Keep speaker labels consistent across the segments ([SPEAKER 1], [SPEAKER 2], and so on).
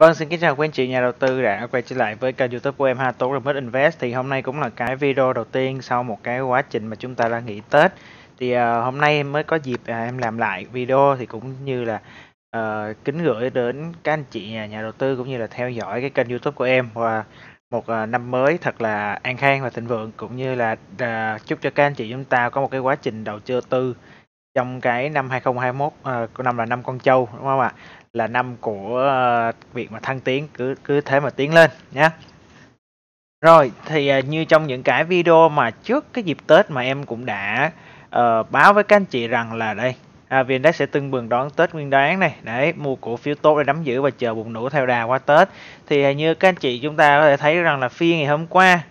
[SPEAKER 1] Vâng, xin kính chào quý anh chị nhà đầu tư đã quay trở lại với kênh youtube của em Ha Tố Remix Invest Thì hôm nay cũng là cái video đầu tiên sau một cái quá trình mà chúng ta đang nghỉ Tết Thì uh, hôm nay em mới có dịp uh, em làm lại video thì cũng như là uh, kính gửi đến các anh chị nhà, nhà đầu tư cũng như là theo dõi cái kênh youtube của em Và một uh, năm mới thật là an khang và thịnh vượng cũng như là uh, chúc cho các anh chị chúng ta có một cái quá trình đầu tư trong cái năm 2021 uh, năm là năm con trâu đúng không ạ? là năm của ờ, việc mà thăng tiến cứ cứ thế mà tiến lên nhé rồi thì ờ, như trong những cái video mà trước cái dịp Tết mà em cũng đã uh, báo với các anh chị rằng là đây à, VNDAX sẽ tưng bừng đón Tết Nguyên Đán này để mua cổ phiếu tốt để nắm giữ và chờ bùng nổ theo đà qua Tết thì như các anh chị chúng ta có thể thấy rằng là phiên ngày hôm qua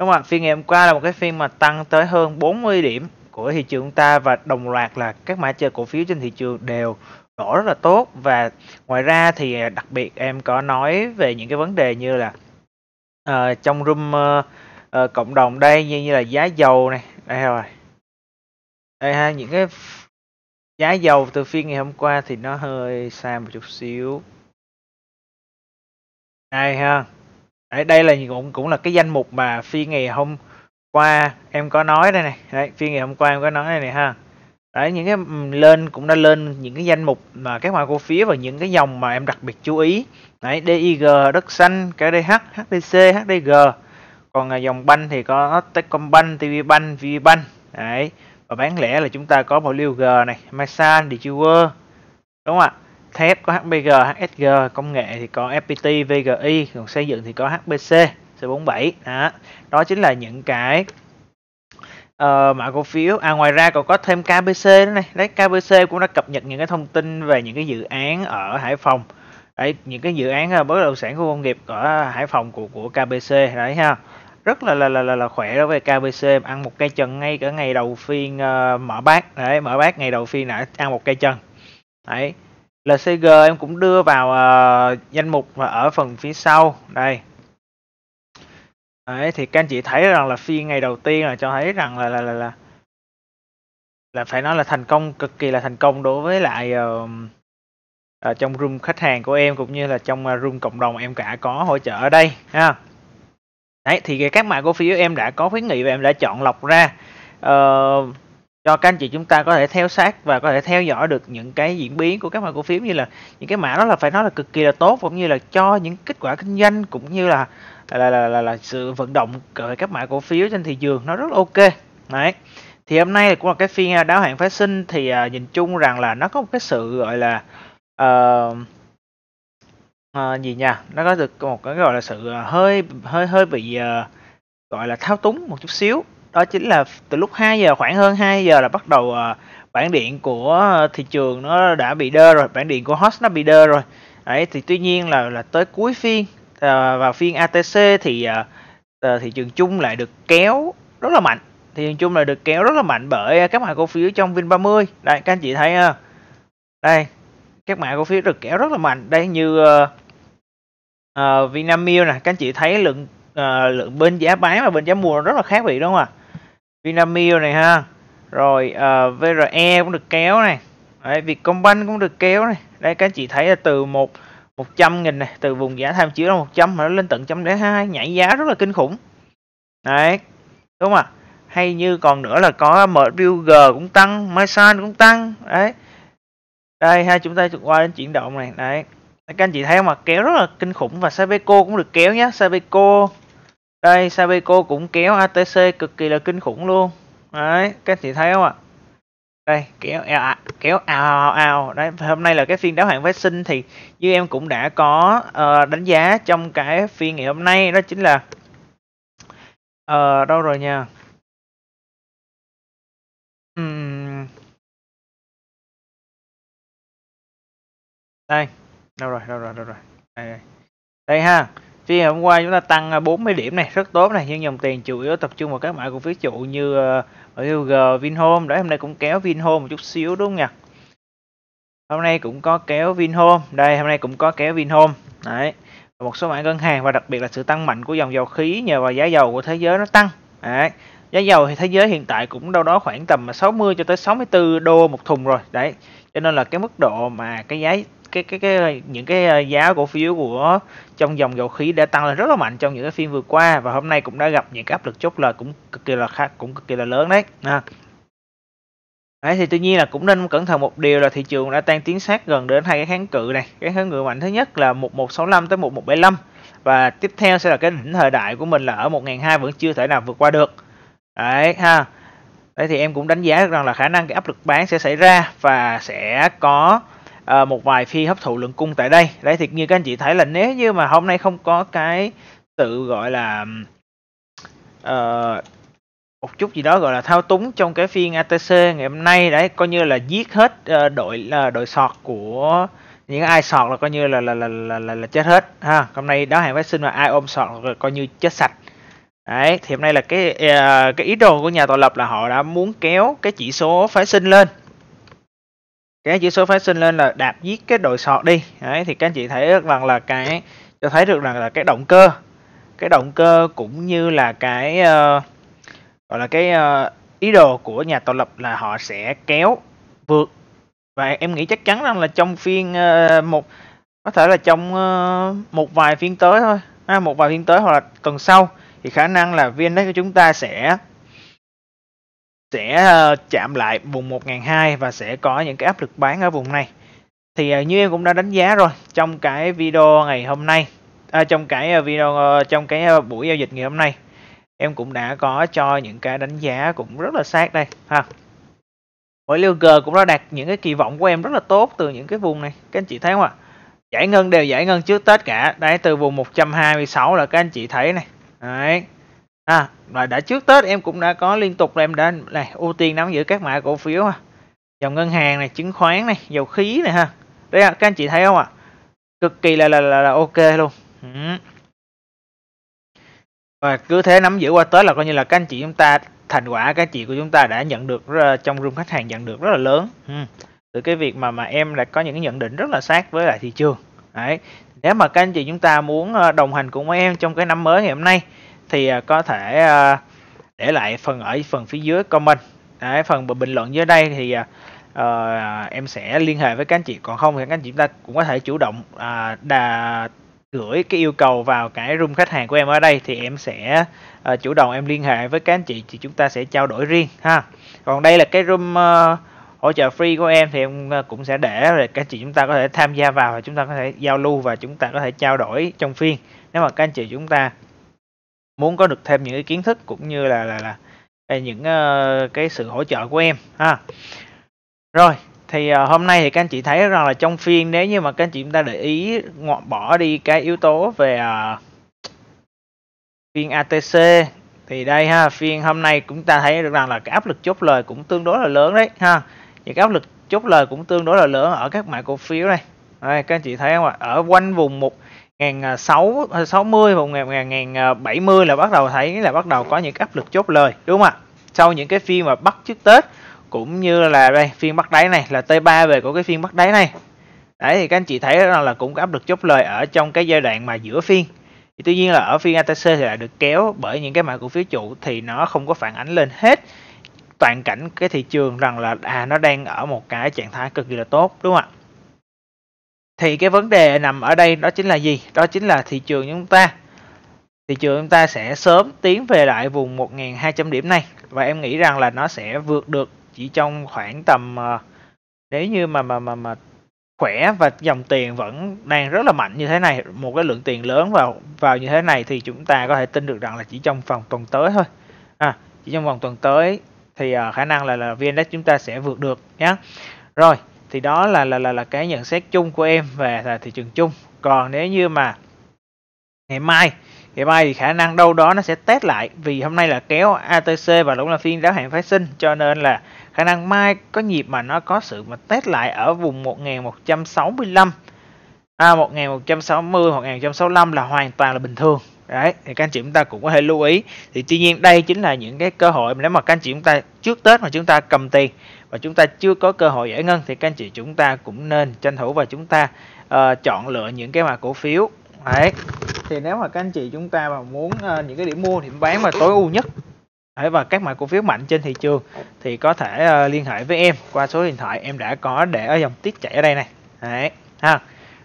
[SPEAKER 1] đúng không ạ phiên ngày hôm qua là một cái phiên mà tăng tới hơn 40 điểm của thị trường ta và đồng loạt là các mã chơi cổ phiếu trên thị trường đều đổ rất là tốt và ngoài ra thì à, đặc biệt em có nói về những cái vấn đề như là uh, trong room uh, uh, cộng đồng đây như như là giá dầu này đây rồi đây ha những cái giá dầu từ phiên ngày hôm qua thì nó hơi xa một chút xíu đây ha Đấy, đây là cũng cũng là cái danh mục mà phiên ngày hôm qua em có nói đây này Đấy, phiên ngày hôm qua em có nói đây này ha đấy những cái lên cũng đã lên những cái danh mục mà các mã cổ phiếu và những cái dòng mà em đặc biệt chú ý đấy DIG đất xanh KDH HDC HDG còn à, dòng banh thì có Techcombank TVBank VBank đấy và bán lẻ là chúng ta có bảo liêu G này Masan Digiwer đúng không ạ thép có HBG HSG công nghệ thì có FPT VGI còn xây dựng thì có hbc C47 đó đó chính là những cái ờ, mã cổ phiếu à ngoài ra còn có thêm KBC nữa này đấy KBC cũng đã cập nhật những cái thông tin về những cái dự án ở Hải Phòng đấy những cái dự án ờ, bất động sản khu công nghiệp ở Hải Phòng của của KBC đấy ha rất là là là là, là khỏe đó về KBC ăn một cây chân ngay cả ngày đầu phiên uh, mở bát đấy mở bát ngày đầu phiên đã ăn một cây chân đấy LCG em cũng đưa vào uh, danh mục và ở phần phía sau đây Đấy, thì các anh chị thấy rằng là phiên ngày đầu tiên là cho thấy rằng là là là là, là phải nói là thành công cực kỳ là thành công đối với lại uh, uh, trong room khách hàng của em cũng như là trong ờ, room cộng đồng em cả có hỗ trợ ở đây ha. Đấy thì các mã cổ phiếu em đã có khuyến nghị và em đã chọn lọc ra uh, cho các anh chị chúng ta có thể theo sát và có thể theo dõi được những cái diễn biến của các mã cổ phiếu như là những cái mã đó là phải nói là cực kỳ là tốt cũng như là cho những kết quả kinh doanh cũng như là là là là, là sự vận động của các mã cổ phiếu trên thị trường nó rất là ok đấy thì hôm nay cũng là cái phiên à, đáo hạn phát sinh thì à, nhìn chung rằng là nó có một cái sự gọi là uh, uh, gì nha nó có được một cái gọi là sự à, hơi hơi hơi bị uh, gọi là thao túng một chút xíu đó chính là từ lúc 2 giờ khoảng hơn 2 giờ là bắt đầu uh, bản điện của thị trường nó đã bị đơ rồi bản điện của host nó bị đơ rồi đấy thì tuy nhiên là là tới cuối phiên Ờ, vào phiên ATC thì ờ, ờ, thị trường chung lại được kéo rất là mạnh thị trường chung là được kéo rất là mạnh bởi các mã cổ phiếu trong Vin 30 đây các anh chị thấy ha đây các mã cổ phiếu được kéo rất là mạnh đây như uh, uh, Vinamilk nè các anh chị thấy lượng uh, lượng bên giá bán và bên giá mua rất là khác biệt đúng không ạ à? Vinamilk này ha rồi uh, VRE cũng được kéo này Đấy, Vietcombank cũng được kéo này đây các anh chị thấy là từ một 100 nghìn này từ vùng giá tham chiếu là 100 mà nó lên tận 102 nhảy giá rất là kinh khủng đấy đúng không ạ hay như còn nữa là có MQG cũng tăng Masan cũng tăng đấy đây hai chúng ta qua đến chuyển động này đấy các anh chị thấy không mà kéo rất là kinh khủng và Sabeco cũng được kéo nhá Sabeco đây Sabeco cũng kéo ATC cực kỳ là kinh khủng luôn đấy các anh chị thấy không ạ đây kéo à, kéo ào ào đấy hôm nay là cái phiên đáo hạn phái sinh thì như em cũng đã có uh, đánh giá trong cái phiên ngày hôm nay đó chính là uh, đâu rồi nha uhm. đây đâu rồi đâu rồi đâu rồi đây, đây. đây ha Phiên hôm qua chúng ta tăng 40 à, điểm này, rất tốt này, nhưng dòng tiền chủ yếu tập trung vào các mã cổ phiếu trụ như HUG, à, Vinhome, đấy hôm nay cũng kéo Vinhome một chút xíu đúng không nhỉ? Hôm nay cũng có kéo Vinhome, đây hôm nay cũng có kéo Vinhome. Đấy. Một số mã ngân hàng và đặc biệt là sự tăng mạnh của dòng dầu khí nhờ vào giá dầu của thế giới nó tăng. Đấy. Giá dầu thì thế giới hiện tại cũng đâu đó khoảng tầm 60 cho tới 64 đô một thùng rồi. Đấy. Cho nên là cái mức độ mà cái giá cái cái cái những cái ờ, giá cổ phiếu của trong dòng dầu khí đã tăng lên rất là mạnh trong những cái phiên vừa qua và hôm nay cũng đã gặp những cái áp lực chốt lời cũng cực kỳ là khác cũng cực kỳ là lớn đấy à. Đấy, thì tuy nhiên là cũng nên cẩn thận một điều là thị trường đã tăng tiến sát gần đến hai cái kháng cự này cái kháng cự mạnh thứ nhất là 1165 tới 1175 và tiếp theo sẽ là cái đỉnh thời đại của mình là ở 1002 vẫn chưa thể nào vượt qua được đấy ha đấy thì em cũng đánh giá được rằng là khả năng cái áp lực bán sẽ xảy ra và sẽ có Ờ, một vài phi hấp thụ lượng cung tại đây đấy thì như các anh chị thấy là nếu như mà hôm nay không có cái sự gọi là uh, một chút gì đó gọi là thao túng trong cái phiên ATC ngày hôm nay đấy coi như là giết hết uh, đội uh, đội sọt của những ai sọt là coi như là là là là, là, là chết hết ha hôm nay đó hàng phát sinh mà ai ôm sọt là coi như chết sạch đấy thì hôm nay là cái uh, cái ý đồ của nhà tạo lập là họ đã muốn kéo cái chỉ số phái sinh lên cái chỉ số phát sinh lên là đạp giết cái đội sọt đi đấy thì các anh chị thấy rằng là cái cho thấy được rằng là cái động cơ cái động cơ cũng như là cái uh, gọi là cái uh, ý đồ của nhà tạo lập là họ sẽ kéo vượt và em nghĩ chắc chắn rằng là trong phiên uh, một có thể là trong uh, một vài phiên tới thôi à, một vài phiên tới hoặc là tuần sau thì khả năng là viên đấy của chúng ta sẽ sẽ ờ, chạm lại vùng 1 1002 và sẽ có những cái áp lực bán ở vùng này thì ờ, như em cũng đã đánh giá rồi trong cái video ngày hôm nay à, trong cái ờ, video trong cái buổi giao dịch ngày hôm nay em cũng đã có cho những cái đánh giá cũng rất là sát đây ha Hội Liêu G cũng đã đạt những cái kỳ vọng của em rất là tốt từ những cái vùng này các anh chị thấy không ạ giải ngân đều giải ngân trước Tết cả đấy từ vùng 126 là các anh chị thấy này đấy À, và đã trước Tết em cũng đã có liên tục em đã này ưu tiên nắm giữ các mã cổ phiếu à Dòng ngân hàng này, chứng khoán này, dầu khí này ha. đấy à, các anh chị thấy không ạ? À? Cực kỳ là là là, là ok luôn. Ừ. Và cứ thế nắm giữ qua Tết là coi như là các anh chị chúng ta thành quả các anh chị của chúng ta đã nhận được trong room khách hàng nhận được rất là lớn. Ừ. Từ cái việc mà mà em đã có những nhận định rất là sát với lại thị trường. Đấy. Nếu mà các anh chị chúng ta muốn ờ, đồng hành cùng với em trong cái năm mới ngày hôm nay thì à, có thể à, để lại phần ở phần phía dưới comment Đấy, phần bình luận dưới đây thì uh, em sẽ liên hệ với các anh chị còn không thì các anh chị ta cũng có thể chủ động uh, đà gửi cái yêu cầu vào cái room khách hàng của em ở đây thì em sẽ uh, chủ động em liên hệ với các anh chị thì chúng ta sẽ trao đổi riêng ha còn đây là cái room uh, hỗ trợ free của em thì em ờ, cũng sẽ để để các anh chị chúng ta có thể tham gia vào và chúng ta có thể giao lưu và chúng ta có thể trao đổi trong phiên nếu mà các anh chị chúng ta muốn có được thêm những cái kiến thức cũng như là là là, là những ờ, cái sự hỗ trợ của em ha rồi thì ờ, hôm nay thì các anh chị thấy rằng là trong phiên nếu như mà các anh chị chúng ta để ý bỏ đi cái yếu tố về ờ, phiên ATC thì đây ha phiên hôm nay chúng ta thấy được rằng là cái áp lực chốt lời cũng tương đối là lớn đấy ha những cái áp lực chốt lời cũng tương đối là lớn ở các mã cổ phiếu này đây, các anh chị thấy không ạ ở quanh vùng một 1060 à, à, và 1070 à, là bắt đầu thấy là bắt đầu có những áp lực chốt lời đúng không ạ? Sau những cái phiên mà bắt trước Tết cũng như là đây phiên bắt đáy này là T3 về của cái phiên bắt đáy này. Đấy thì các anh chị thấy rằng là cũng có áp lực chốt lời ở trong cái giai đoạn mà giữa phiên. Thì tuy nhiên là ở phiên ATC thì lại được kéo bởi những cái mã cổ phiếu chủ thì nó không có phản ánh lên hết toàn cảnh cái thị trường rằng là à nó đang ở một cái trạng thái cực kỳ là tốt đúng không ạ? thì cái vấn đề nằm ở đây đó chính là gì đó chính là thị trường chúng ta thị trường chúng ta sẽ sớm tiến về lại vùng 1.200 điểm này và em nghĩ rằng là nó sẽ vượt được chỉ trong khoảng tầm ờ, nếu như mà mà mà mà khỏe và dòng tiền vẫn đang rất là mạnh như thế này một cái lượng tiền lớn vào vào như thế này thì chúng ta có thể tin được rằng là chỉ trong vòng tuần tới thôi à, chỉ trong vòng tuần tới thì ờ, khả năng là là VNDAX chúng ta sẽ vượt được nhé rồi thì đó là là là, là cái nhận xét chung của em về thị trường chung còn nếu như mà ngày mai ngày mai thì khả năng đâu đó nó sẽ test lại vì hôm nay là kéo ATC và cũng là phiên đáo hạn phái sinh cho nên là khả năng mai có nhịp mà nó có sự mà test lại ở vùng 1165 à, 1160 1165 là hoàn toàn là bình thường đấy thì các anh chị chúng ta cũng có thể lưu ý thì tuy nhiên đây chính là những cái cơ hội nếu mà các anh chị chúng ta trước Tết mà chúng ta cầm tiền và chúng ta chưa có cơ hội giải ngân thì các anh chị chúng ta cũng nên tranh thủ và chúng ta uh, chọn lựa những cái mà cổ phiếu đấy thì nếu mà các anh chị chúng ta mà muốn uh, những cái điểm mua điểm bán mà tối ưu nhất đấy, và các mã cổ phiếu mạnh trên thị trường thì có thể uh, liên hệ với em qua số điện thoại em đã có để ở dòng tiết chạy ở đây này đấy ha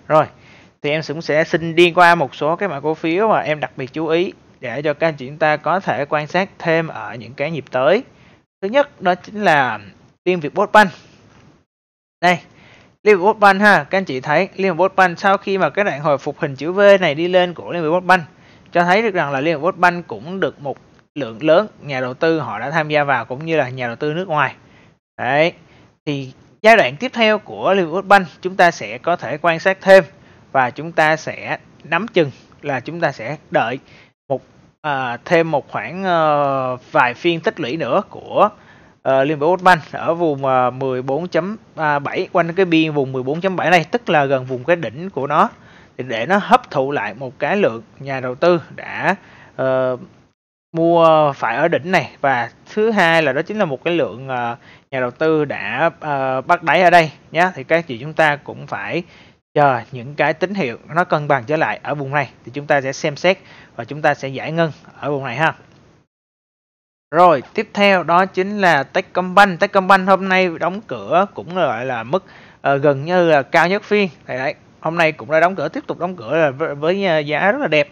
[SPEAKER 1] rồi thì em cũng sẽ xin đi qua một số cái mã cổ phiếu mà em đặc biệt chú ý để cho các anh chị chúng ta có thể quan sát thêm ở những cái nhịp tới thứ nhất đó chính là Liên Việt bot Bank đây Liên Việt bot Bank ha các anh chị thấy Liên Việt bot Bank sau khi mà cái đoạn hồi phục hình chữ V này đi lên của Liên Việt bot Bank cho thấy được rằng là Liên Việt bot Bank cũng được một lượng lớn nhà đầu tư họ đã tham gia vào cũng như là nhà đầu tư nước ngoài đấy thì giai đoạn tiếp theo của Liên Việt bot Bank chúng ta sẽ có thể quan sát thêm và chúng ta sẽ nắm chừng là chúng ta sẽ đợi một à, thêm một khoảng à, vài phiên tích lũy nữa của à, Liên bộ Bank ở vùng à, 14.7 quanh cái biên vùng 14.7 này tức là gần vùng cái đỉnh của nó thì để nó hấp thụ lại một cái lượng nhà đầu tư đã uh, mua phải ở đỉnh này và thứ hai là đó chính là một cái lượng uh, nhà đầu tư đã uh, bắt đáy ở đây nhé thì các chị chúng ta cũng phải chờ những cái tín hiệu nó cân bằng trở lại ở vùng này thì chúng ta sẽ xem xét và chúng ta sẽ giải ngân ở vùng này ha. Rồi, tiếp theo đó chính là Techcombank. Techcombank hôm nay đóng cửa cũng gọi là mức uh, gần như là cao nhất phiên. Thì đấy, hôm nay cũng đã đóng cửa tiếp tục đóng cửa với, với ờ, giá rất là đẹp.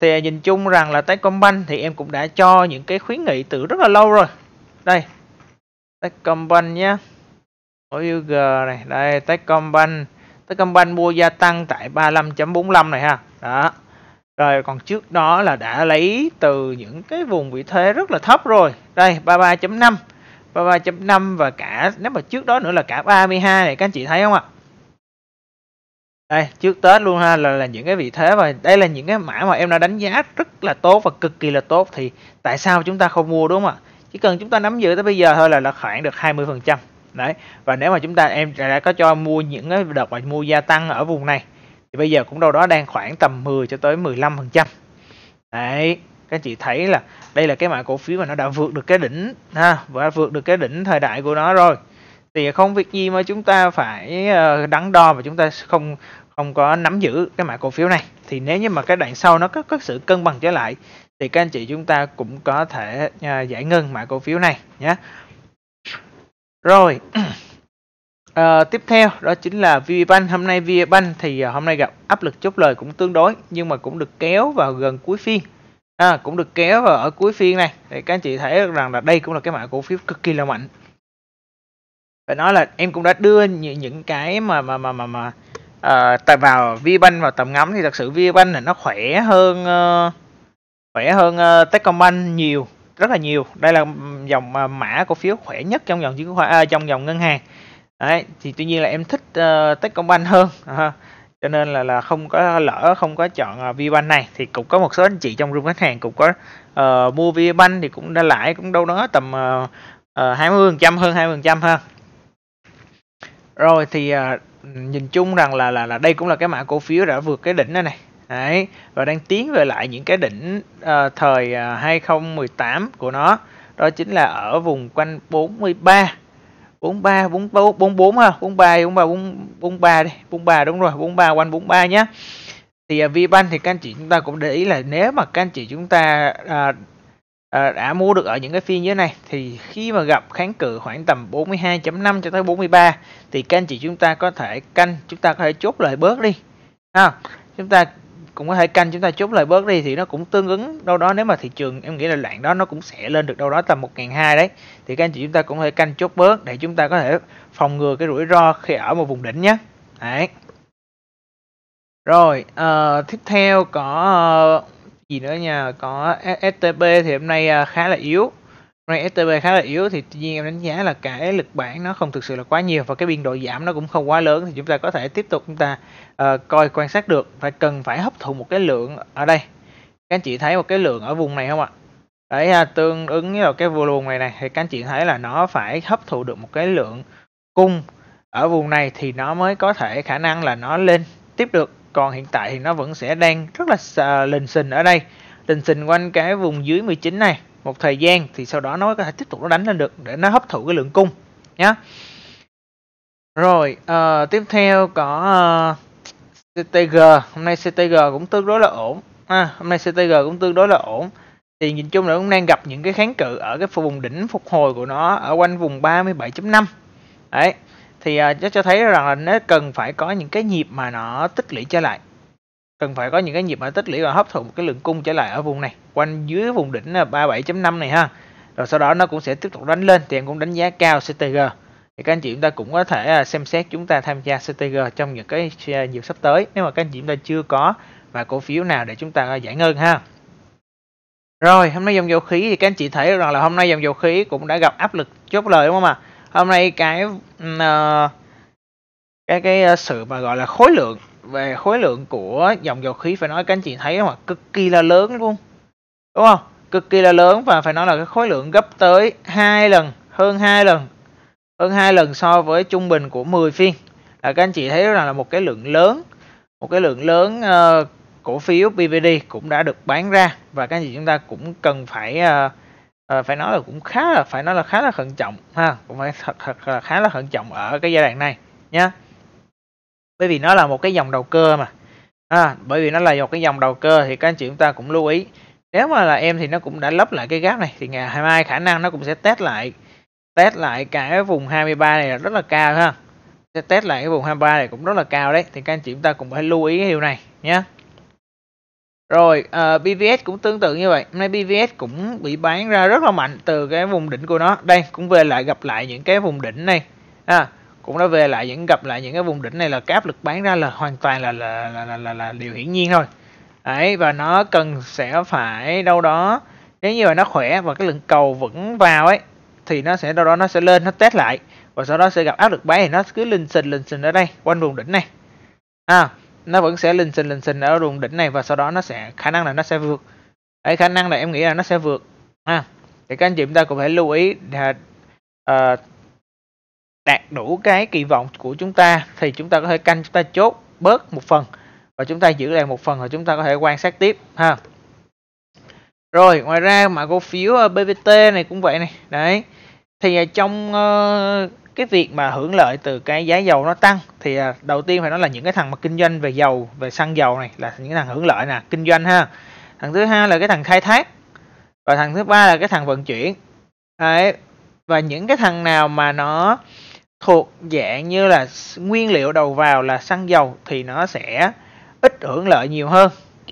[SPEAKER 1] Thì ờ, nhìn chung rằng là Techcombank thì em cũng đã cho những cái khuyến nghị từ rất là lâu rồi. Đây. Techcombank nhé. OUG này, đây Techcombank Techcombank mua gia tăng tại 35.45 này ha đó rồi còn trước đó là đã lấy từ những cái vùng vị thế rất là thấp rồi đây 33.5 33.5 và cả nếu mà trước đó nữa là cả 32 này các anh chị thấy không ạ đây trước tết luôn ha là, là những cái vị thế và đây là những cái mã mà em đã đánh giá rất là tốt và cực kỳ là tốt thì tại sao chúng ta không mua đúng không ạ chỉ cần chúng ta nắm giữ tới bây giờ thôi là là khoảng được 20 phần trăm đấy và nếu mà chúng ta em đã có cho mua những cái đợt mà mua gia tăng ở vùng này thì bây giờ cũng đâu đó đang khoảng tầm 10 cho tới 15 phần trăm đấy các anh chị thấy là đây là cái mã cổ phiếu mà nó đã vượt được cái đỉnh ha và vượt được cái đỉnh thời đại của nó rồi thì không việc gì mà chúng ta phải ờ, đắn đo và chúng ta không không có nắm giữ cái mã cổ phiếu này thì nếu như mà cái đoạn sau nó có có sự cân bằng trở lại thì các anh chị chúng ta cũng có thể ờ, giải ngân mã cổ phiếu này nhé rồi. À, tiếp theo đó chính là VPBank. Hôm nay VPBank thì ờ, hôm nay gặp áp lực chốt lời cũng tương đối nhưng mà cũng được kéo vào gần cuối phiên. À, cũng được kéo vào ở cuối phiên này. Thì các anh chị thấy rằng là đây cũng là cái mã cổ phiếu cực kỳ là mạnh. Phải nói là em cũng đã đưa những, những cái mà mà mà mà, mà uh, vào VPBank vào tầm ngắm thì thật sự VPBank là nó khỏe hơn uh, khỏe hơn uh, Techcombank nhiều rất là nhiều đây là dòng à, mã cổ phiếu khỏe nhất trong dòng chứng khoán à, trong dòng ngân hàng đấy thì tuy nhiên là em thích uh, Techcombank hơn à, cho nên là là không có lỡ không có chọn uh, Vbank này thì cũng có một số anh chị trong room khách hàng cũng có uh, mua Vbank thì cũng đã lãi cũng đâu đó tầm uh, uh, 20 hơn 20 phần hơn rồi thì uh, nhìn chung rằng là là là đây cũng là cái mã cổ phiếu đã vượt cái đỉnh này này Đấy, và đang tiến về lại những cái đỉnh uh, thời uh, à, 2018 của nó. Đó chính là ở vùng quanh 43 43 44 44 ha, 43 43 43 đi, 43 đúng rồi, 43 quanh 43 nhé. Thì uh, à, VBank thì các anh chị chúng ta cũng để ý là nếu mà các anh chị chúng ta uh, À, đã mua được ở những cái phiên như thế này thì khi mà gặp kháng cự khoảng tầm 42.5 cho tới 43 thì các anh chị chúng ta có thể canh chúng ta có thể chốt lời bớt đi ha chúng ta cũng có thể canh chúng ta chốt lời bớt đi thì nó cũng tương ứng đâu đó nếu mà thị trường em nghĩ là đoạn đó nó cũng sẽ lên được đâu đó tầm 1.200 đấy thì các anh chị chúng ta cũng có thể canh chốt bớt để chúng ta có thể phòng ngừa cái rủi ro khi ở một vùng đỉnh nhé đấy rồi uh, tiếp theo có uh, gì nữa nha có STP thì hôm nay uh, khá là yếu Rank STB khá là yếu thì tuy nhiên em đánh giá là cái lực bản nó không thực sự là quá nhiều và cái biên độ giảm nó cũng không quá lớn thì chúng ta có thể tiếp tục chúng ta uh, coi quan sát được phải cần phải hấp thụ một cái lượng ở đây. Các anh chị thấy một cái lượng ở vùng này không ạ? Đấy à, tương ứng với cái volume này này thì các anh chị thấy là nó phải hấp thụ được một cái lượng cung ở vùng này thì nó mới có thể khả năng là nó lên tiếp được. Còn hiện tại thì nó vẫn sẽ đang rất là uh, lình xình ở đây, lình xình quanh cái vùng dưới 19 này một thời gian thì sau đó nó có thể tiếp tục nó đánh lên được để nó hấp thụ cái lượng cung nhé rồi uh, tiếp theo có uh, ờ, CTG hôm nay CTG cũng tương đối là ổn à, hôm nay CTG cũng tương đối là ổn thì nhìn chung là cũng đang gặp những cái kháng cự ở cái vùng đỉnh phục hồi của nó ở quanh vùng 37.5 đấy thì uh, nó cho thấy rằng là nó cần phải có những cái nhịp mà nó tích lũy trở lại cần phải có những cái nhịp mà tích lũy và hấp thụ một cái lượng cung trở lại ở vùng này quanh dưới vùng đỉnh là 37.5 này ha rồi sau đó nó cũng sẽ tiếp tục đánh lên thì em cũng đánh giá cao CTG thì các anh chị chúng ta cũng có thể à, xem xét chúng ta tham gia CTG trong những cái à, dịp sắp tới nếu mà các anh chị chúng ta chưa có và cổ phiếu nào để chúng ta à, giải ngân ha rồi hôm nay dòng dầu khí thì các anh chị thấy rằng là hôm nay dòng dầu khí cũng đã gặp áp lực chốt lời đúng không ạ hôm nay cái uh, cái cái sự mà gọi là khối lượng về khối lượng của dòng dầu khí phải nói các anh chị thấy mà cực kỳ là lớn luôn đúng không cực kỳ là lớn và phải nói là cái khối lượng gấp tới hai lần hơn hai lần hơn hai lần so với trung bình của 10 phiên là các anh chị thấy rằng là một cái lượng lớn một cái lượng lớn uh, cổ phiếu PVD cũng đã được bán ra và các anh chị chúng ta cũng cần phải uh, uh, phải nói là cũng khá là phải nói là khá là thận trọng ha cũng phải thật, thật là khá là thận trọng ở cái giai đoạn này nhé bởi vì nó là một cái dòng đầu cơ mà à, bởi vì nó là một cái dòng đầu cơ thì các anh chị chúng ta cũng lưu ý nếu mà là em thì nó cũng đã lấp lại cái gap này thì ngày mai khả năng nó cũng sẽ test lại test lại cái vùng 23 này là rất là cao ha sẽ test lại cái vùng 23 này cũng rất là cao đấy thì các anh chị chúng ta cũng phải lưu ý cái điều này nhé rồi uh, ờ, BVS cũng tương tự như vậy hôm nay BVS cũng bị bán ra rất là mạnh từ cái vùng đỉnh của nó đây cũng về lại gặp lại những cái vùng đỉnh này à, cũng đã về lại những gặp lại những cái vùng đỉnh này là cái áp lực bán ra là hoàn toàn là là là là, là, là điều hiển nhiên thôi đấy và nó cần sẽ phải đâu đó nếu như mà nó khỏe và cái lượng cầu vẫn vào ấy thì nó sẽ đâu đó nó sẽ lên nó test lại và sau đó sẽ gặp áp lực bán thì nó cứ lình xình lình xình ở đây quanh vùng đỉnh này à, nó vẫn sẽ lình xình lình xình ở vùng đỉnh này và sau đó nó sẽ khả năng là nó sẽ vượt đấy khả năng là em nghĩ là nó sẽ vượt à, thì các anh chị chúng ta cũng phải lưu ý là uh, à, đạt đủ cái kỳ vọng của chúng ta thì chúng ta có thể canh chúng ta chốt bớt một phần và chúng ta giữ lại một phần rồi chúng ta có thể quan sát tiếp ha rồi ngoài ra mà cổ phiếu ờ, BVT này cũng vậy này đấy thì ờ, trong ờ, cái việc mà hưởng lợi từ cái giá dầu nó tăng thì đầu tiên phải nói là những cái thằng mà kinh doanh về dầu về xăng dầu này là những thằng hưởng lợi nè kinh doanh ha thằng thứ hai là cái thằng khai thác và thằng thứ ba là cái thằng vận chuyển đấy và những cái thằng nào mà nó thuộc dạng như là nguyên liệu đầu vào là xăng dầu thì nó sẽ ít hưởng lợi nhiều hơn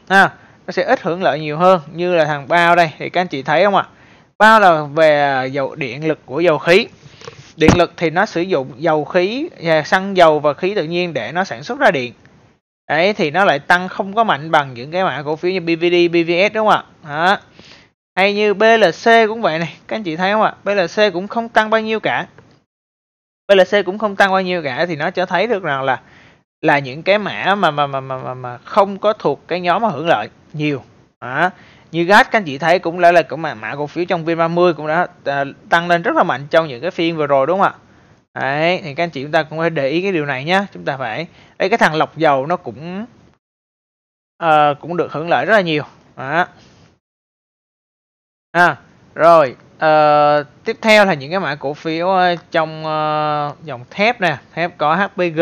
[SPEAKER 1] ha nó sẽ ít hưởng lợi nhiều hơn như là thằng bao đây thì các anh chị thấy không ạ à? bao là về dầu điện lực của dầu khí điện lực thì nó sử dụng dầu khí à, xăng dầu và khí tự nhiên để nó sản xuất ra điện đấy thì nó lại tăng không có mạnh bằng những cái mã cổ phiếu như BVD, BVS đúng không ạ đó. hay như BLC cũng vậy này các anh chị thấy không ạ à? BLC cũng không tăng bao nhiêu cả VLC cũng không tăng bao nhiêu cả thì nó cho thấy được rằng là là những cái mã mà mà mà mà mà, mà không có thuộc cái nhóm mà hưởng lợi nhiều đó. như gas các anh chị thấy cũng đã là cũng mà mã cổ phiếu trong vin 30 cũng đã à, tăng lên rất là mạnh trong những cái phiên vừa rồi đúng không ạ đấy thì các anh chị chúng ta cũng phải để ý cái điều này nhá chúng ta phải đấy cái thằng lọc dầu nó cũng à, cũng được hưởng lợi rất là nhiều đó. à rồi Uh, tiếp theo là những cái mã cổ phiếu ờ, trong uh, dòng thép nè thép có HPG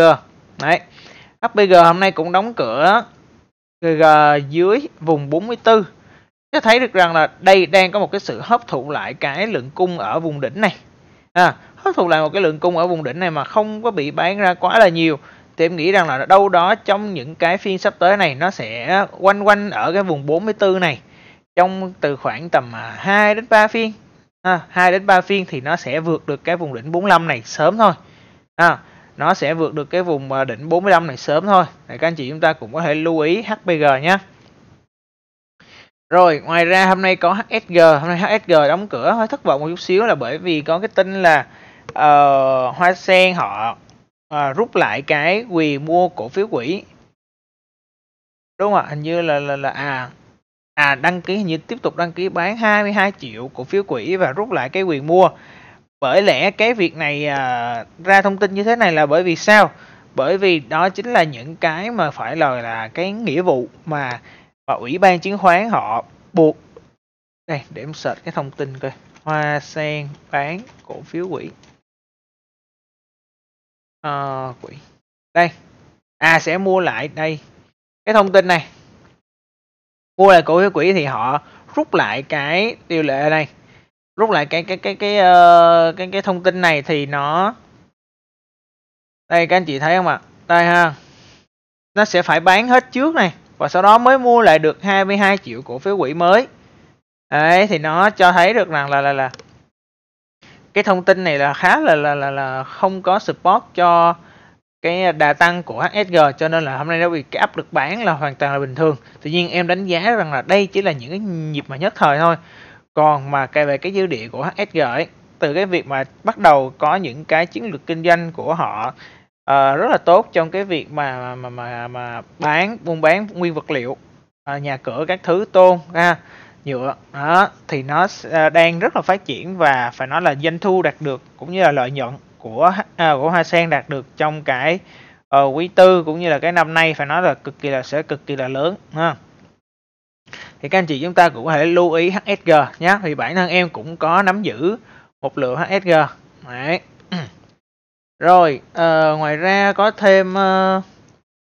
[SPEAKER 1] đấy HPG hôm nay cũng đóng cửa GG dưới vùng 44 chúng thấy được rằng là đây đang có một cái sự hấp thụ lại cái lượng cung ở vùng đỉnh này à, hấp thụ lại một cái lượng cung ở vùng đỉnh này mà không có bị bán ra quá là nhiều thì em nghĩ rằng là đâu đó trong những cái phiên sắp tới này nó sẽ quanh quanh ở cái vùng 44 này trong từ khoảng tầm 2 à, đến 3 phiên ha, 2 đến 3 phiên thì nó sẽ vượt được cái vùng đỉnh 45 này sớm thôi ha, nó sẽ vượt được cái vùng à, đỉnh 45 này sớm thôi để các anh chị chúng ta cũng có thể lưu ý HPG nhé rồi ngoài ra hôm nay có HSG hôm nay HSG đóng cửa hơi thất vọng một chút xíu là bởi vì có cái tin là uh, Hoa Sen họ uh, rút lại cái quyền mua cổ phiếu quỹ đúng không ạ hình như là là là à à đăng ký như tiếp tục đăng ký bán 22 triệu cổ phiếu quỹ và rút lại cái quyền mua bởi lẽ cái việc này à, ra thông tin như thế này là bởi vì sao bởi vì đó chính là những cái mà phải là là cái nghĩa vụ mà và ủy ban chứng khoán họ buộc đây để em search cái thông tin coi hoa sen bán cổ phiếu quỹ à, quỹ đây à sẽ mua lại đây cái thông tin này mua lại cổ phiếu quỹ thì họ rút lại cái tiêu lệ này rút lại cái cái cái cái uh, cái cái thông tin này thì nó đây các anh chị thấy không ạ đây ha nó sẽ phải bán hết trước này và sau đó mới mua lại được 22 triệu cổ phiếu quỹ mới đấy thì nó cho thấy được rằng là là là cái thông tin này là khá là là là, là không có support cho cái đà tăng của HSG cho nên là hôm nay nó bị cái áp lực bán là hoàn toàn là bình thường tuy nhiên em đánh giá rằng là đây chỉ là những cái nhịp mà nhất thời thôi còn mà cái về cái dư địa của HSG ấy từ cái việc mà bắt đầu có những cái chiến lược kinh doanh của họ uh, rất là tốt trong cái việc mà mà mà, mà bán buôn bán nguyên vật liệu uh, nhà cửa các thứ tôn ha nhựa đó thì nó uh, đang rất là phát triển và phải nói là doanh thu đạt được cũng như là lợi nhuận của à, của Hoa Sen đạt được trong cái uh, quý tư cũng như là cái năm nay phải nói là cực kỳ là sẽ cực kỳ là lớn ha thì các anh chị chúng ta cũng có thể lưu ý HSG nhé thì bản thân em cũng có nắm giữ một lượng HSG Đấy. rồi uh, ngoài ra có thêm uh,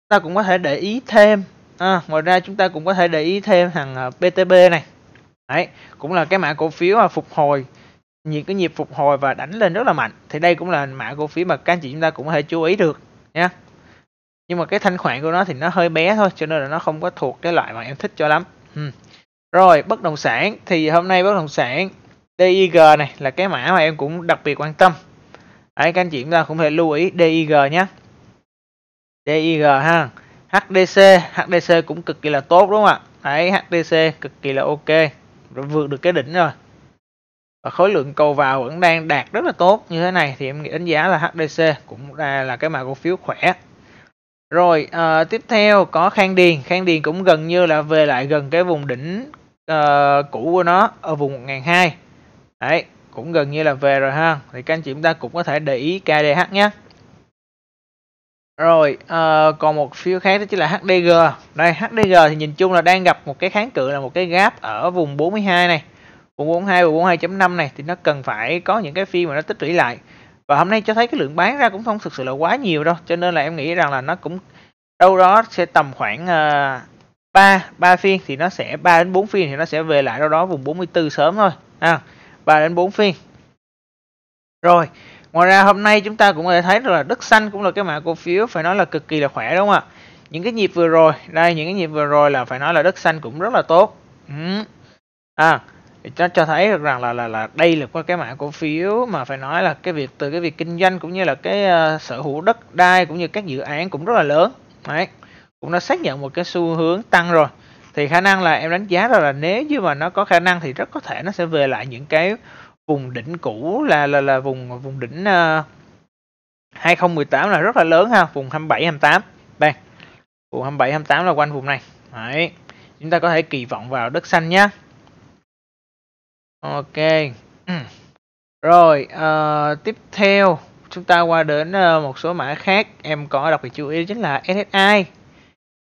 [SPEAKER 1] ta cũng có thể để ý thêm à, ngoài ra chúng ta cũng có thể để ý thêm thằng PTB này Đấy, cũng là cái mã cổ phiếu mà phục hồi những cái nhịp phục hồi và đánh lên rất là mạnh thì đây cũng là mã cổ phiếu mà các anh chị chúng ta cũng có thể chú ý được nha nhưng mà cái thanh khoản của nó thì nó hơi bé thôi cho nên là nó không có thuộc cái loại mà em thích cho lắm rồi bất động sản thì hôm nay bất động sản DIG này là cái mã mà em cũng đặc biệt quan tâm Đấy, các anh chị chúng ta cũng thể lưu ý DIG nhé DIG ha HDC HDC cũng cực kỳ là tốt đúng không ạ Đấy HDC cực kỳ là ok rồi vượt được cái đỉnh rồi và khối lượng cầu vào vẫn đang đạt rất là tốt như thế này thì em nghĩ đánh giá là HDC cũng là là cái mã cổ phiếu khỏe rồi à, tiếp theo có Khang Điền Khang Điền cũng gần như là về lại gần cái vùng đỉnh à, cũ của nó ở vùng 1002 đấy cũng gần như là về rồi ha thì các anh chị chúng ta cũng có thể để ý KDH nhé rồi à, còn một phiếu khác đó chính là HDG đây HDG thì nhìn chung là đang gặp một cái kháng cự là một cái gap ở vùng 42 này 442 và 42 5 này thì nó cần phải có những cái phiên mà nó tích lũy lại và hôm nay cho thấy cái lượng bán ra cũng không thực sự là quá nhiều đâu cho nên là em nghĩ rằng là nó cũng đâu đó sẽ tầm khoảng uh, 3 3 phiên thì nó sẽ 3 đến 4 phiên thì nó sẽ về lại đâu đó vùng 44 sớm thôi à, 3 đến 4 phiên rồi ngoài ra hôm nay chúng ta cũng có thể thấy là đất xanh cũng là cái mã cổ phiếu phải nói là cực kỳ là khỏe đúng không ạ những cái nhịp vừa rồi đây những cái nhịp vừa rồi là phải nói là đất xanh cũng rất là tốt ừ. à cho cho thấy được rằng là là là đây là qua cái mã cổ phiếu mà phải nói là cái việc từ cái việc kinh doanh cũng như là cái uh, sở hữu đất đai cũng như các dự án cũng rất là lớn đấy cũng đã xác nhận một cái xu hướng tăng rồi thì khả năng là em đánh giá ra là nếu như mà nó có khả năng thì rất có thể nó sẽ về lại những cái vùng đỉnh cũ là là là vùng vùng đỉnh uh, ờ, 2018 là rất là lớn ha vùng 27 28 đây vùng 27 28 là quanh vùng này đấy chúng ta có thể kỳ vọng vào đất xanh nhé ok rồi uh, tiếp theo chúng ta qua đến uh, một số mã khác em có đọc thì chú ý chính là SSI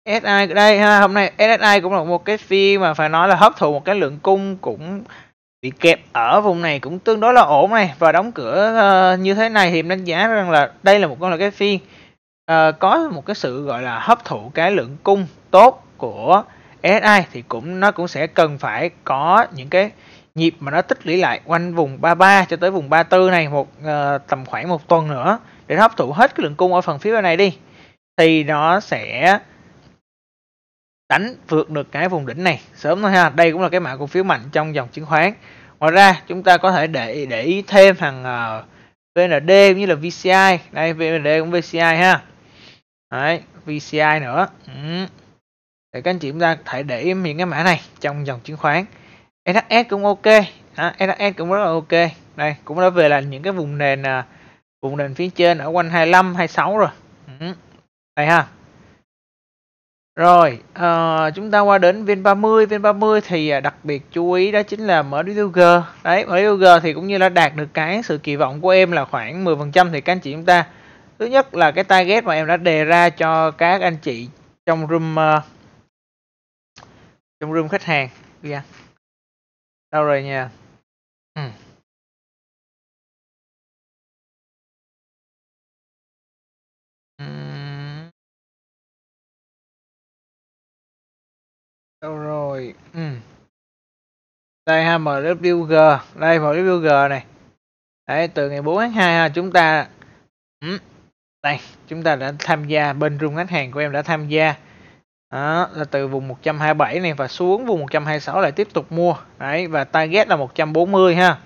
[SPEAKER 1] SSI đây ha hôm nay SSI cũng là một cái phiên mà phải nói là hấp thụ một cái lượng cung cũng bị kẹp ở vùng này cũng tương đối là ổn này và đóng cửa uh, như thế này thì em đánh giá rằng là đây là một con là cái phiên uh, có một cái sự gọi là hấp thụ cái lượng cung tốt của SSI thì cũng nó cũng sẽ cần phải có những cái nhịp mà nó tích lũy lại quanh vùng 33 cho tới vùng 34 này một uh, tầm khoảng một tuần nữa để nó hấp thụ hết cái lượng cung ở phần phía bên này đi thì nó sẽ đánh vượt được cái vùng đỉnh này sớm thôi ha đây cũng là cái mã cổ phiếu mạnh trong dòng chứng khoán ngoài ra chúng ta có thể để để ý thêm thằng uh, ờ, VND cũng như là VCI đây VND cũng VCI ha Đấy, VCI nữa ừ. để các anh chị chúng ta có thể để ý những cái mã này trong dòng chứng khoán NHS cũng ok à, NHS cũng rất là ok đây cũng đã về là những cái vùng nền à, vùng nền phía trên ở quanh 25 26 rồi ừ. đây ha rồi à, chúng ta qua đến viên 30 viên 30 thì à, đặc biệt chú ý đó chính là mở G đấy mở G thì cũng như là đạt được cái sự kỳ vọng của em là khoảng 10 phần trăm thì các anh chị chúng ta thứ nhất là cái target mà em đã đề ra cho các anh chị trong room uh, trong room khách hàng yeah. Dạ đâu rồi nha ừ. ừ. đâu rồi ừ. đây HMWG đây HMWG này đấy từ ngày 4 tháng 2 ha, chúng ta ừ. đây chúng ta đã tham gia bên trung khách hàng của em đã tham gia đó, là từ vùng 127 này và xuống vùng 126 lại tiếp tục mua đấy và target là 140 ha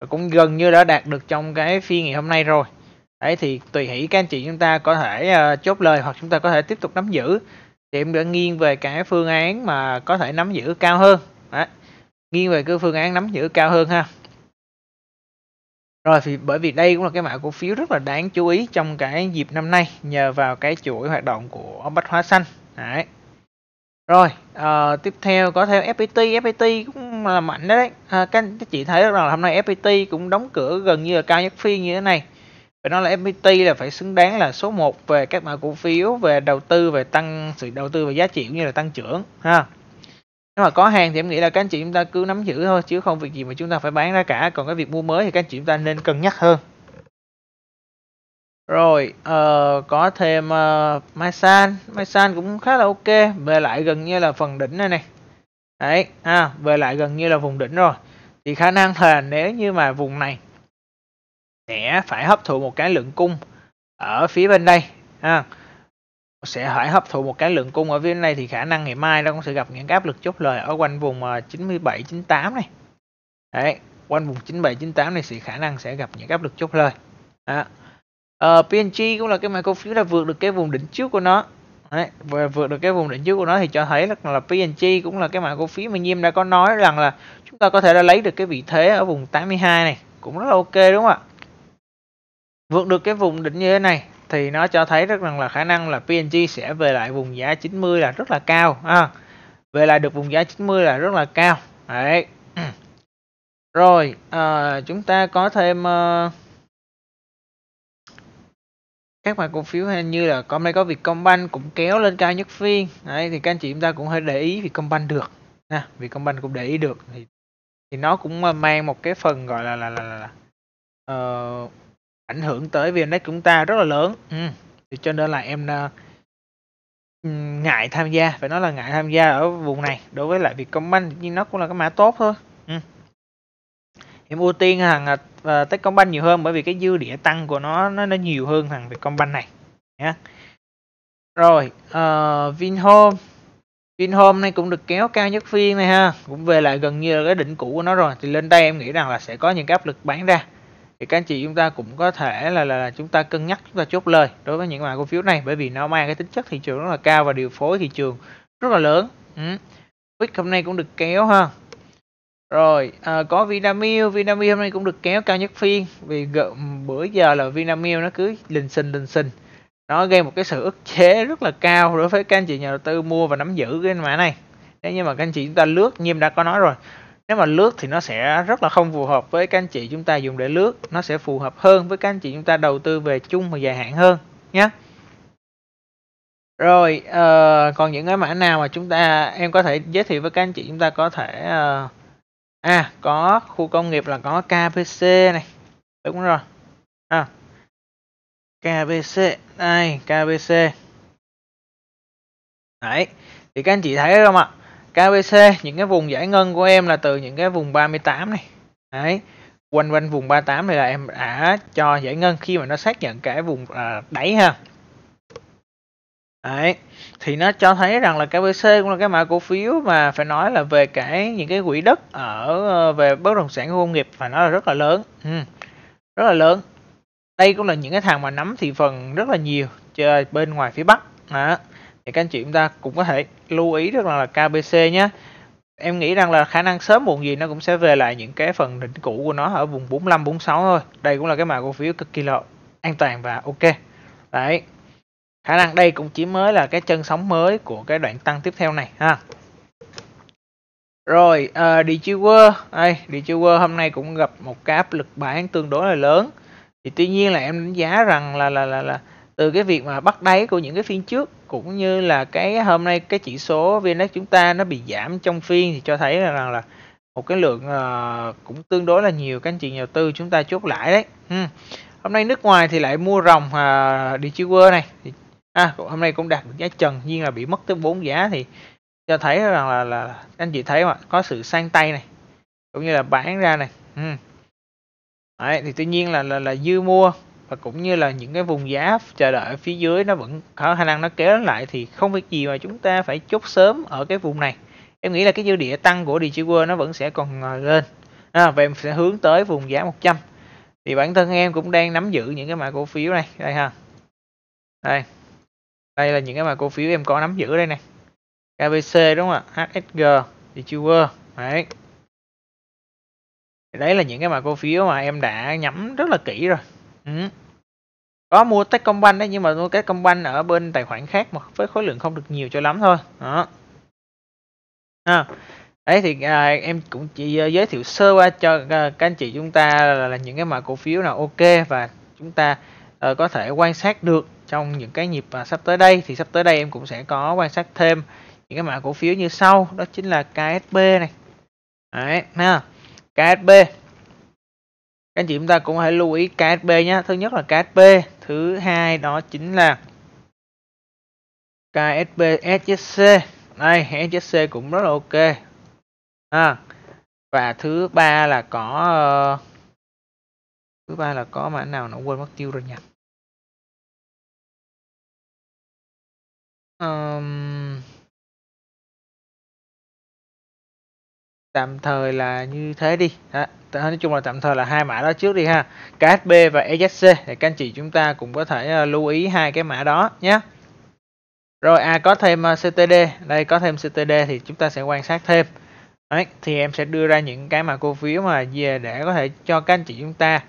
[SPEAKER 1] và cũng gần như đã đạt được trong cái phiên ngày hôm nay rồi đấy thì tùy hỷ các anh chị chúng ta có thể uh, chốt lời hoặc chúng ta có thể tiếp tục nắm giữ thì em đã nghiêng về cái phương án mà có thể nắm giữ cao hơn đấy. nghiêng về cái phương án nắm giữ cao hơn ha rồi thì bởi vì đây cũng là cái mã cổ phiếu rất là đáng chú ý trong cái dịp năm nay nhờ vào cái chuỗi hoạt động của bách hóa xanh Đấy. Rồi, uh, tiếp theo có theo FPT, FPT cũng là mạnh đấy. À, các anh chị thấy rằng là hôm nay FPT cũng đóng cửa gần như là cao nhất phiên như thế này. Phải nói là FPT là phải xứng đáng là số 1 về các mã cổ phiếu về đầu tư về tăng sự đầu tư về giá trị cũng như là tăng trưởng ha. Nếu mà có hàng thì em nghĩ là các anh chị chúng ta cứ nắm giữ thôi chứ không việc gì mà chúng ta phải bán ra cả, còn cái việc mua mới thì các anh chị chúng ta nên cân nhắc hơn. Rồi uh, có thêm uh, ờ, Maisan, san cũng khá là ok, về lại gần như là phần đỉnh này này. Đấy, à, về lại gần như là vùng đỉnh rồi. Thì khả năng là nếu như mà vùng này sẽ phải hấp thụ một cái lượng cung ở phía bên đây à, sẽ phải hấp thụ một cái lượng cung ở phía bên đây thì khả năng ngày mai nó cũng sẽ gặp những áp lực chốt lời ở quanh vùng 97 ờ, 98 này. Đấy, quanh vùng 97 98 này thì khả năng sẽ gặp những áp lực chốt lời. À, uh, ờ, PNG cũng là cái mã cổ phiếu đã vượt được cái vùng đỉnh trước của nó Đấy, và vượt được cái vùng đỉnh trước của nó thì cho thấy là, là PNG cũng là cái mã cổ phiếu mà Nhiêm đã có nói rằng là chúng ta có thể đã lấy được cái vị thế ở vùng 82 này cũng rất là ok đúng không ạ vượt được cái vùng đỉnh như thế này thì nó cho thấy rất rằng là khả năng là PNG sẽ về lại vùng giá 90 là rất là cao à, về lại được vùng giá 90 là rất là cao đấy rồi à, chúng ta có thêm uh, các mã cổ phiếu hay như là hôm nay có Vietcombank cũng kéo lên cao nhất phiên đấy thì các anh chị chúng ta cũng hơi để ý Vietcombank được ha Vietcombank cũng để ý được thì thì nó cũng ờ, mang một cái phần gọi là là là, là, là uh, ảnh hưởng tới VNX chúng ta rất là lớn ừ. thì cho nên là em uh, ngại tham gia phải nói là ngại tham gia ở vùng này đối với lại Vietcombank nhưng nó cũng là cái mã tốt thôi ừ em ưu tiên thằng uh, Techcombank nhiều hơn bởi vì cái dư địa tăng của nó nó, nó nhiều hơn thằng Vietcombank này nhé rồi uh, Vinhome Vinhome này cũng được kéo cao nhất phiên này ha cũng về lại gần như là cái đỉnh cũ của nó rồi thì lên đây em nghĩ rằng là sẽ có những cái áp lực bán ra thì các anh chị chúng ta cũng có thể là là, là chúng ta cân nhắc chúng ta chốt lời đối với những loại cổ phiếu này bởi vì nó mang cái tính chất thị trường rất là cao và điều phối thị trường rất là lớn ừ. Quick hôm nay cũng được kéo ha rồi, à, có Vinamilk, Vinamilk hôm nay cũng được kéo cao nhất phiên vì gần, bữa giờ là Vinamilk nó cứ lình xình lình xình. Nó gây một cái sự ức chế rất là cao đối với các anh chị nhà đầu tư mua và nắm giữ cái mã này. thế nhưng mà các anh chị chúng ta lướt, như em đã có nói rồi. Nếu mà lướt thì nó sẽ rất là không phù hợp với các anh chị chúng ta dùng để lướt, nó sẽ phù hợp hơn với các anh chị chúng ta đầu tư về chung và dài hạn hơn nhé. Rồi, uh, còn những cái mã nào mà chúng ta em có thể giới thiệu với các anh chị chúng ta có thể uh, à có khu công nghiệp là có KPC này đúng rồi à, KPC đây KPC đấy thì các anh chị thấy không ạ KPC những cái vùng giải ngân của em là từ những cái vùng 38 này đấy quanh quanh vùng 38 này là em đã cho giải ngân khi mà nó xác nhận cái vùng à, đáy ha Đấy. Thì nó cho thấy rằng là KBC cũng là cái mã cổ phiếu mà phải nói là về cái những cái quỹ đất ở ờ, về bất động sản công nghiệp phải nói là rất là lớn. Ừ. Rất là lớn. Đây cũng là những cái thằng mà nắm thị phần rất là nhiều chơi bên ngoài phía Bắc. Đó. Thì các anh chị chúng ta cũng có thể lưu ý rất là, là KBC nhé. Em nghĩ rằng là khả năng sớm muộn gì nó cũng sẽ về lại những cái phần đỉnh cũ của nó ở vùng 45 46 thôi. Đây cũng là cái mã cổ phiếu cực kỳ lợi an toàn và ok. Đấy khả năng đây cũng chỉ mới là cái chân sóng mới của cái đoạn tăng tiếp theo này ha rồi uh, ờ, Dechewer đây Dechewer hôm nay cũng gặp một cái áp lực bán tương đối là lớn thì tuy nhiên là em đánh giá rằng là là là, là từ cái việc mà bắt đáy của những cái phiên trước cũng như là cái hôm nay cái chỉ số VNX chúng ta nó bị giảm trong phiên thì cho thấy là rằng là một cái lượng uh, cũng tương đối là nhiều các anh chị nhà đầu tư chúng ta chốt lãi đấy. Hmm. Hôm nay nước ngoài thì lại mua ròng uh, à, Dechewer này thì à, hôm nay cũng đạt được giá trần nhưng là bị mất tới 4 giá thì cho thấy rằng là, là anh chị thấy mà có sự sang tay này cũng như là bán ra này ừ. Đấy, thì tuy nhiên là, là là dư mua và cũng như là những cái vùng giá chờ đợi phía dưới nó vẫn có khả năng nó kéo lại thì không việc gì mà chúng ta phải chốt sớm ở cái vùng này em nghĩ là cái dư địa tăng của DigiWorld nó vẫn sẽ còn à, lên à, và em sẽ hướng tới vùng giá 100 thì bản thân em cũng đang nắm giữ những cái mã cổ phiếu này đây ha đây đây là những cái mà cổ phiếu em có nắm giữ đây nè KBC đúng không ạ HSG Vietjewer đấy đấy là những cái mà cổ phiếu mà em đã nhắm rất là kỹ rồi ừ. có mua Techcombank đấy nhưng mà mua Techcombank ở bên tài khoản khác mà với khối lượng không được nhiều cho lắm thôi đó à, đấy thì à, em cũng chỉ à, giới thiệu sơ qua cho à, các anh chị chúng ta là, là những cái mà cổ phiếu nào ok và chúng ta à, có thể quan sát được trong những cái nhịp à, sắp tới đây thì sắp tới đây em cũng sẽ có quan sát thêm những cái mã cổ phiếu như sau đó chính là KSB này Đấy, ha. KSB các anh chị chúng ta cũng hãy lưu ý KSB nhé thứ nhất là KSB thứ hai đó chính là KSB SJC đây SJC cũng rất là ok à, và thứ ba là có ờ, thứ ba là có mã nào nó quên mất tiêu rồi nhỉ Ờm. Tạm thời là như thế đi. Đó, nói chung là tạm thời là hai mã đó trước đi ha. KHB và EZC thì các anh chị chúng ta cũng có thể ờ, lưu ý hai cái mã đó nhé. Rồi à có thêm ờ, CTD, đây có thêm CTD thì chúng ta sẽ quan sát thêm. Đấy, thì em sẽ đưa ra những cái mà cổ phiếu mà về để có thể cho các anh chị chúng ta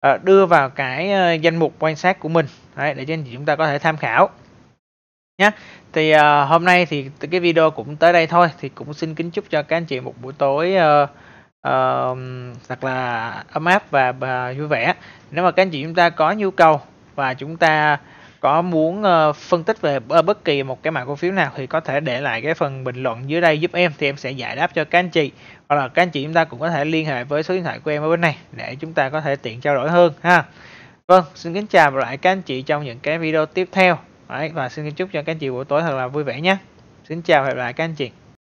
[SPEAKER 1] ờ, đưa vào cái danh mục quan sát của mình Đấy, để cho anh chị chúng ta có thể tham khảo nhá. Thì, ờ, hôm nay thì cái video cũng tới đây thôi, thì cũng xin kính chúc cho các anh chị một buổi tối, ờ, ờm, thật là ấm áp và và vui vẻ. Nếu mà các anh chị chúng ta có nhu cầu và chúng ta có muốn, ơ, ờ, phân tích về b bất kỳ một cái mã cổ phiếu nào thì có thể để lại cái phần bình luận dưới đây giúp em, thì em sẽ giải đáp cho các anh chị. Hoặc là các anh chị chúng ta cũng có thể liên hệ với số điện thoại của em ở bên này để chúng ta có thể tiện trao đổi hơn ha. Vâng, xin kính chào lại các anh chị trong những cái video tiếp theo. Đấy, và xin chúc cho các anh chị buổi tối thật là vui vẻ nhé. Xin chào và hẹn gặp lại các anh chị.